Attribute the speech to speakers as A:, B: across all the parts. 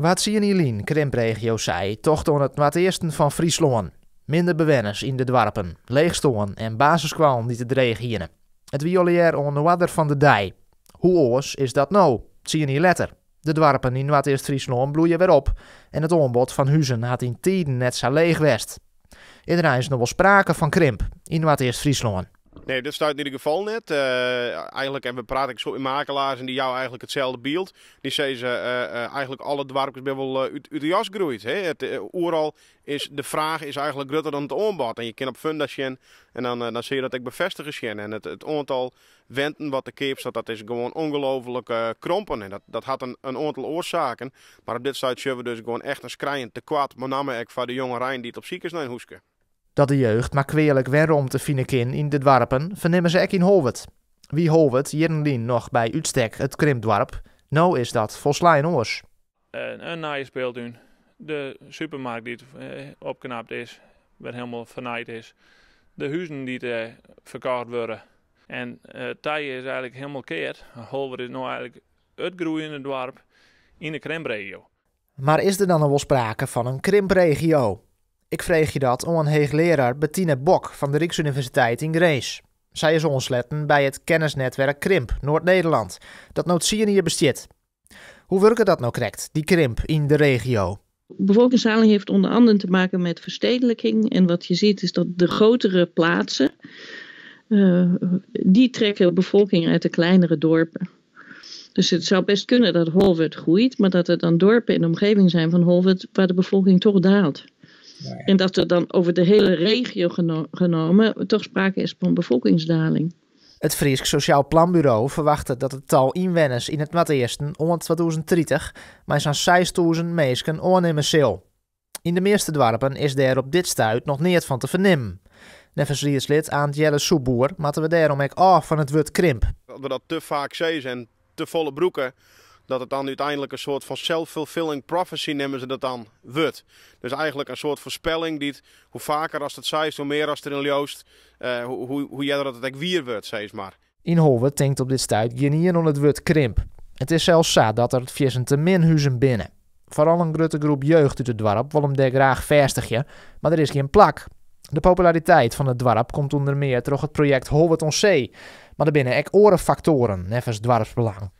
A: Wat zien jullie, krimpregio zei, toch door het wat eersten van Friesland. Minder bewenners in de dwarpen, leegstoen en basiskwalm die te dreigen. Het violier on wadder van de dij. Hoe oors is dat nou? Zie je niet letter. De dwarpen in wat eerst Friesland bloeien weer op en het aanbod van huizen had in tijden net zo leeg west. Iedereen is nog wel sprake van krimp in wat eerst Friesland.
B: Nee, dat staat in ieder geval net. Eh, eigenlijk, en we praten zo in makelaars en die jou eigenlijk hetzelfde beeld. Die zeggen ze, eh, eh, eigenlijk alle dwarpjes bij wel uit, uit, de jas groeit. Hè? Het oeral is, de vraag is eigenlijk groter dan het aanbod. En je kijkt op Fundation en dan, dan zie je dat ik bevestigen zien. En het, het aantal wenten wat de keep staat, dat is gewoon ongelooflijk krompen. En dat, dat had een, een aantal oorzaken. Maar op dit site zullen we dus gewoon echt een schrijnend te Met name ook voor de jonge Rijn die het op is naar hoeske.
A: Dat de jeugd maar weer rond te kin in de dwarpen, vernemen ze ek in Holwert. Wie Holwert jernlien nog bij uitstek het krimpdwarp, nou is dat volslijn oors.
C: Een, een speelt doen. De supermarkt die eh, opknapt is, werd helemaal vernaaid is. De huizen die uh, verkocht worden. En uh, tij is eigenlijk helemaal keert. Holwert is nou eigenlijk uitgroeien in het dorp in de krimpregio.
A: Maar is er dan al wel sprake van een krimpregio? Ik vreeg je dat om een heegleraar, Bettine Bok van de Rijksuniversiteit in Grace. Zij is onsletten bij het kennisnetwerk KRIMP Noord-Nederland, dat noord hier bestit. Hoe werkt dat nou correct, die krimp in de regio?
B: Bevolkingsdaling heeft onder andere te maken met verstedelijking. En wat je ziet is dat de grotere plaatsen, eh, die trekken bevolking uit de kleinere dorpen. Dus het zou best kunnen dat Holwert groeit, maar dat er dan dorpen in de omgeving zijn van Holwert waar de bevolking toch daalt. En dat er dan over de hele
A: regio genomen toch sprake is van bevolkingsdaling. Het Fries Sociaal Planbureau verwacht dat het tal inwenners in het Mateesten om 2030 maar zo'n 6.000 mensen oornemen zal. In de meeste dorpen is daar op dit stuit nog niet van te vernemen. Nevens lid aan Jelle Soeboer maten we daarom ook af van het woord krimp.
B: Dat we dat te vaak zees en te volle broeken dat het dan uiteindelijk een soort van self-fulfilling prophecy nemen ze dat dan wordt. Dus eigenlijk een soort voorspelling die hoe vaker als het is, hoe meer als het in joost, eh, hoe, hoe, hoe jij dat het vier weer wordt, zeg maar.
A: In Holwe denkt op dit stuit geen om het woord krimp. Het is zelfs zo dat er het viersen te min huizen binnen. Vooral een grote groep jeugd uit het dorp wil hem daar graag je, maar er is geen plak. De populariteit van het dorp komt onder meer door het project Holwert on Zee, maar er binnen ook orenfactoren, nevens Dwarsbelang.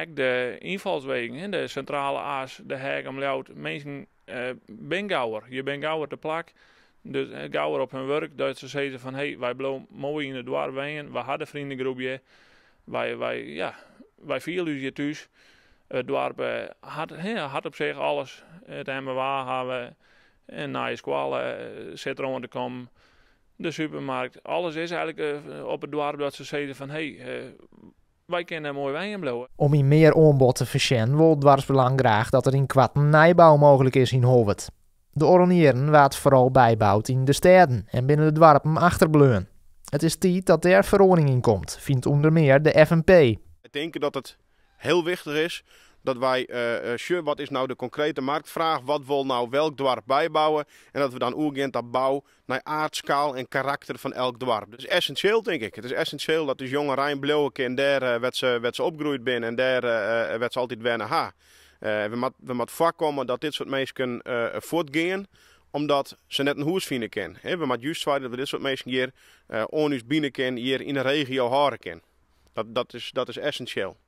C: Ook de invalswegen, de centrale aas, de heg om Lout, mensen uh, ben Je bent gauwer te plak. Dus uh, op hun werk, dat ze zeiden van hey, wij bleven mooi in het dorp wij we hadden vriendengroepje, wij, wij, ja, wij vielen je thuis. Het dorp eh, had, had op zich alles. Het MWA hebben en na je school zit rond te komen. De supermarkt, alles is eigenlijk op het dorp dat ze zeiden van hé, hey, wij kunnen mooi wijn
A: Om in meer aanbod te verschenen, wordt dwarsbelang graag dat er in kwad nijbouw mogelijk is in Holwert. De oranieren waard vooral bijbouwt in de steden en binnen de Dwarpen achterbleun. Het is tijd dat er verordening in komt, vindt onder meer de FNP. Ik
B: denk dat het heel wichtig is dat wij uh, wat is nou de concrete marktvraag, wat wil nou welk dorp bijbouwen en dat we dan oergent dat bouw naar aardschaal en karakter van elk dorp Dat is essentieel denk ik. Het is essentieel dat de jonge Rijnblauwe kind daar uh, eh, werd ze, werd ze opgroeid binnen en daar uh, werd ze altijd wennen ha. we moeten we voorkomen dat dit soort mensen uh, voortgaan omdat ze net een hoes vinden kennen. we moeten juist zwaaien dat we dit soort mensen hier onus binnen kennen, hier in de regio horen kennen. Dat, dat, is, dat is essentieel.